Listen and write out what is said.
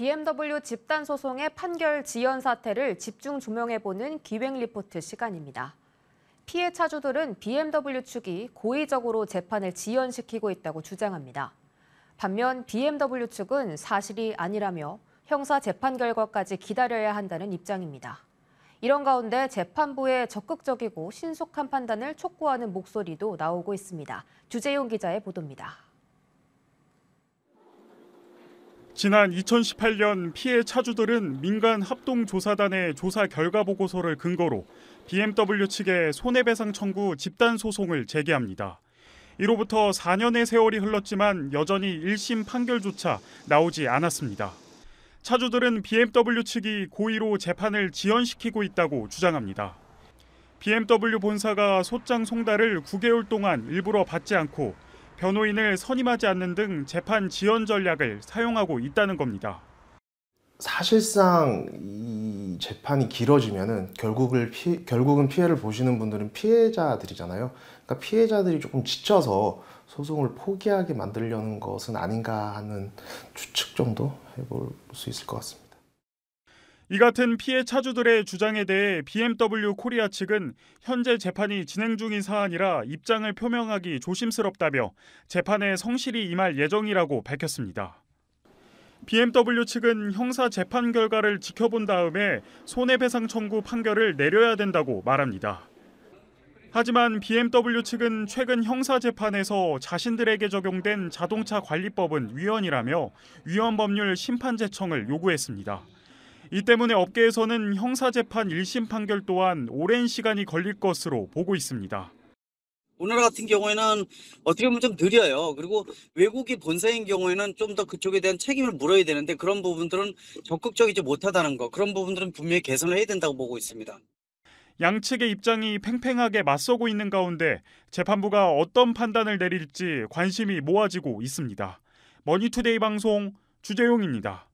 BMW 집단 소송의 판결 지연 사태를 집중 조명해보는 기획 리포트 시간입니다. 피해 차주들은 BMW 측이 고의적으로 재판을 지연시키고 있다고 주장합니다. 반면 BMW 측은 사실이 아니라며 형사 재판 결과까지 기다려야 한다는 입장입니다. 이런 가운데 재판부의 적극적이고 신속한 판단을 촉구하는 목소리도 나오고 있습니다. 주재용 기자의 보도입니다. 지난 2018년 피해 차주들은 민간 합동조사단의 조사 결과 보고서를 근거로 BMW 측에 손해배상 청구 집단 소송을 제기합니다. 이로부터 4년의 세월이 흘렀지만 여전히 1심 판결조차 나오지 않았습니다. 차주들은 BMW 측이 고의로 재판을 지연시키고 있다고 주장합니다. BMW 본사가 소장 송달을 9개월 동안 일부러 받지 않고 변호인을 선임하지 않는 등 재판 지연 전략을 사용하고 있다는 겁니다. 사실상 이 재판이 길어지면은 결국을 피, 결국은 피해를 보시는 분들은 피해자들이잖아요. 그러니까 피해자들이 조금 지쳐서 소송을 포기하게 만들려는 것은 아닌가 하는 추측 정도 해볼 수 있을 것 같습니다. 이 같은 피해 차주들의 주장에 대해 BMW 코리아 측은 현재 재판이 진행 중인 사안이라 입장을 표명하기 조심스럽다며 재판에 성실히 임할 예정이라고 밝혔습니다. BMW 측은 형사 재판 결과를 지켜본 다음에 손해배상 청구 판결을 내려야 된다고 말합니다. 하지만 BMW 측은 최근 형사 재판에서 자신들에게 적용된 자동차 관리법은 위헌이라며 위헌 법률 심판 제청을 요구했습니다. 이 때문에 업계에서는 형사재판 1심 판결 또한 오랜 시간이 걸릴 것으로 보고 있습니다. 우리나라 같은 경우에는 어떻게 보면 좀 느려요. 그리고 외국이 본사인 경우에는 좀 더 그쪽에 대한 책임을 물어야 되는데 그런 부분들은 적극적이지 못하다는 것, 그런 부분들은 분명히 개선을 해야 된다고 보고 있습니다. 양측의 입장이 팽팽하게 맞서고 있는 가운데 재판부가 어떤 판단을 내릴지 관심이 모아지고 있습니다. 머니투데이 방송 주재용입니다.